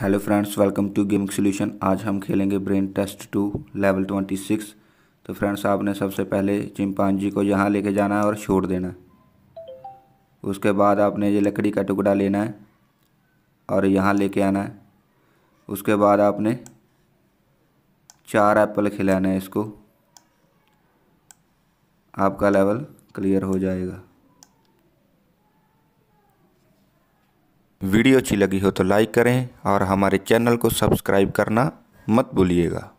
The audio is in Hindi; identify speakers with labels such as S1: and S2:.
S1: hello
S2: friends welcome to gaming solution आज हम खेलेंगे brain test two level twenty six तो फ्रेंड्स आपने सबसे पहले चिंपांजी को यहाँ लेके जाना है और छोड़ देना है उसके बाद आपने ये लकड़ी का टुकड़ा लेना है और यहाँ लेके आना है उसके बाद आपने चार एप्पल खिलाना है इसको आपका लेवल क्लियर हो जाएगा वीडियो अच्छी लगी हो तो लाइक करें और हमारे चैनल को सब्सक्राइब करना मत भूलिएगा